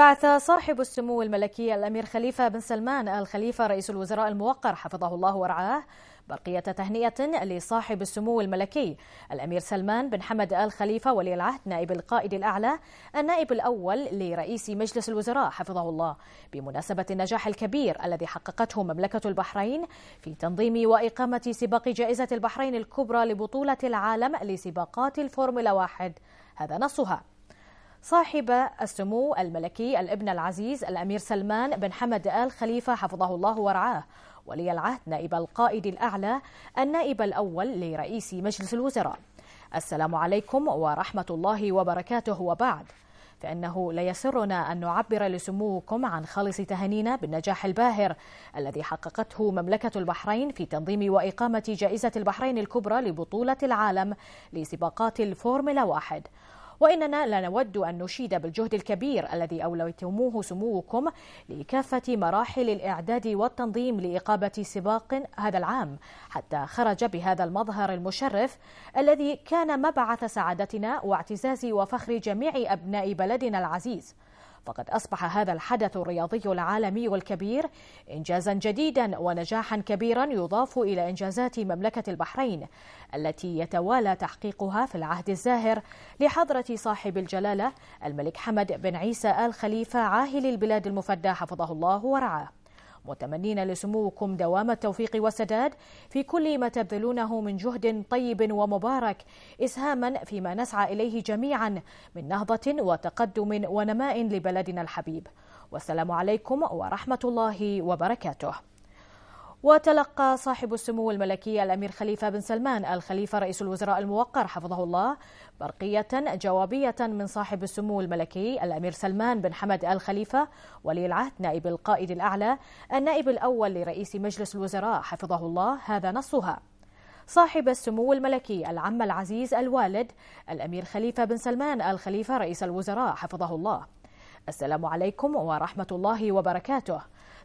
بعث صاحب السمو الملكي الأمير خليفة بن سلمان آل خليفة رئيس الوزراء الموقر حفظه الله ورعاه برقية تهنئة لصاحب السمو الملكي الأمير سلمان بن حمد آل خليفة ولي العهد نائب القائد الأعلى النائب الأول لرئيس مجلس الوزراء حفظه الله بمناسبة النجاح الكبير الذي حققته مملكة البحرين في تنظيم وإقامة سباق جائزة البحرين الكبرى لبطولة العالم لسباقات الفورمولا واحد هذا نصها صاحب السمو الملكي الابن العزيز الأمير سلمان بن حمد آل خليفة حفظه الله ورعاه ولي العهد نائب القائد الأعلى النائب الأول لرئيس مجلس الوزراء السلام عليكم ورحمة الله وبركاته وبعد فإنه ليسرنا أن نعبر لسموكم عن خالص تهانينا بالنجاح الباهر الذي حققته مملكة البحرين في تنظيم وإقامة جائزة البحرين الكبرى لبطولة العالم لسباقات الفورمولا واحد وإننا لا نود أن نشيد بالجهد الكبير الذي أوليتموه سموكم لكافة مراحل الإعداد والتنظيم لإقامة سباق هذا العام حتى خرج بهذا المظهر المشرف الذي كان مبعث سعادتنا واعتزاز وفخر جميع أبناء بلدنا العزيز فقد أصبح هذا الحدث الرياضي العالمي الكبير إنجازا جديدا ونجاحا كبيرا يضاف إلى إنجازات مملكة البحرين التي يتوالى تحقيقها في العهد الزاهر لحضرة صاحب الجلالة الملك حمد بن عيسى آل خليفة عاهل البلاد المفدى حفظه الله ورعاه متمنين لسموكم دوام التوفيق والسداد في كل ما تبذلونه من جهد طيب ومبارك إسهاما فيما نسعى إليه جميعا من نهضة وتقدم ونماء لبلدنا الحبيب والسلام عليكم ورحمة الله وبركاته وتلقى صاحب السمو الملكي الأمير خليفة بن سلمان الخليفة رئيس الوزراء الموقر حفظه الله برقية جوابية من صاحب السمو الملكي الأمير سلمان بن حمد الخليفة ولي العهد نائب القائد الأعلى النائب الأول لرئيس مجلس الوزراء حفظه الله هذا نصها صاحب السمو الملكي العم العزيز الوالد الأمير خليفة بن سلمان الخليفة رئيس الوزراء حفظه الله السلام عليكم ورحمة الله وبركاته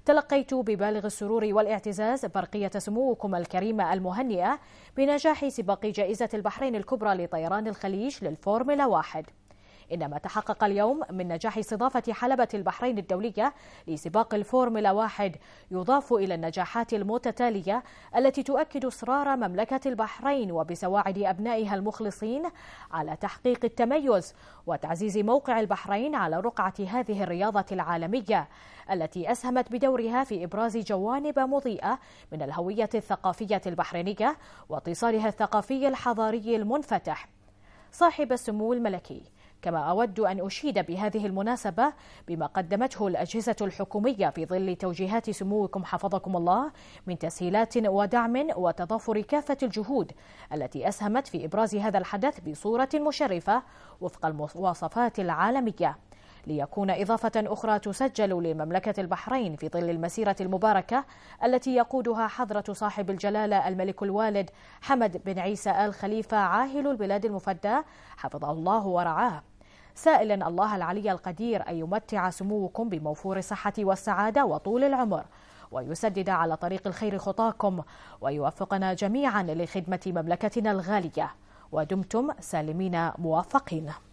تلقيت ببالغ السرور والاعتزاز برقية سموكم الكريمة المهنئة بنجاح سباق جائزة البحرين الكبرى لطيران الخليج للفورمولا واحد إن ما تحقق اليوم من نجاح استضافة حلبة البحرين الدولية لسباق الفورمولا واحد يضاف إلى النجاحات المتتالية التي تؤكد إصرار مملكة البحرين وبسواعد أبنائها المخلصين على تحقيق التميز وتعزيز موقع البحرين على رقعة هذه الرياضة العالمية التي أسهمت بدورها في إبراز جوانب مضيئة من الهوية الثقافية البحرينية واتصالها الثقافي الحضاري المنفتح صاحب السمو الملكي كما أود أن أشيد بهذه المناسبة بما قدمته الأجهزة الحكومية في ظل توجيهات سموكم حفظكم الله من تسهيلات ودعم وتضافر كافة الجهود التي أسهمت في إبراز هذا الحدث بصورة مشرفة وفق المواصفات العالمية ليكون إضافة أخرى تسجل لمملكة البحرين في ظل المسيرة المباركة التي يقودها حضرة صاحب الجلالة الملك الوالد حمد بن عيسى آل خليفة عاهل البلاد المفدى حفظه الله ورعاه سائلا الله العلي القدير أن يمتع سموكم بموفور الصحة والسعادة وطول العمر ويسدد على طريق الخير خطاكم ويوفقنا جميعا لخدمة مملكتنا الغالية ودمتم سالمين موفقين